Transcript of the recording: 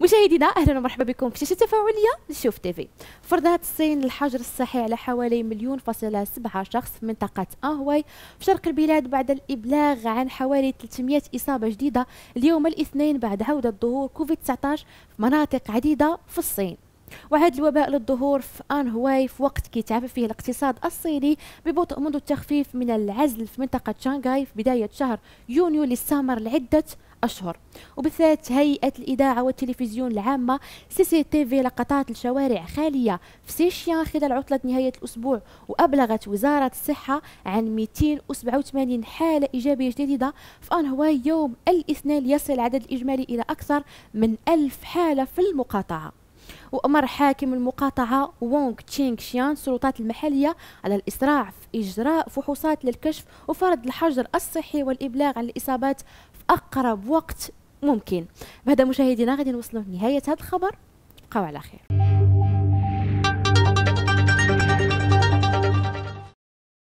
مشاهدينا اهلا ومرحبا بكم في شاشه تفاعليه لشوف تيفي فرضت الصين الحجر الصحي على حوالي مليون فاصلة سبعة شخص في منطقة أهواي في شرق البلاد بعد الإبلاغ عن حوالي 300 إصابة جديدة اليوم الاثنين بعد عودة ظهور كوفيد 19 في مناطق عديدة في الصين وعاد الوباء للظهور في آن هواي في وقت كتاب فيه الاقتصاد الصيني ببطء منذ التخفيف من العزل في منطقة شانغاي في بداية شهر يونيو للسامر لعدة أشهر وبالذات هيئة الإذاعة والتلفزيون العامة سي سي تي في لقطات الشوارع خالية في سيشيان خلال عطلة نهاية الأسبوع وأبلغت وزارة الصحة عن 287 حالة إيجابية جديدة في هو يوم الاثنين ليصل العدد الإجمالي إلى أكثر من ألف حالة في المقاطعة وأمر حاكم المقاطعة وونغ تشينغ شيان السلطات المحلية على الإسراع في إجراء فحوصات للكشف وفرض الحجر الصحي والإبلاغ عن الإصابات في أقرب وقت ممكن بهذا مشاهدينا غادي نوصلوا لنهاية هذا الخبر بقاو على خير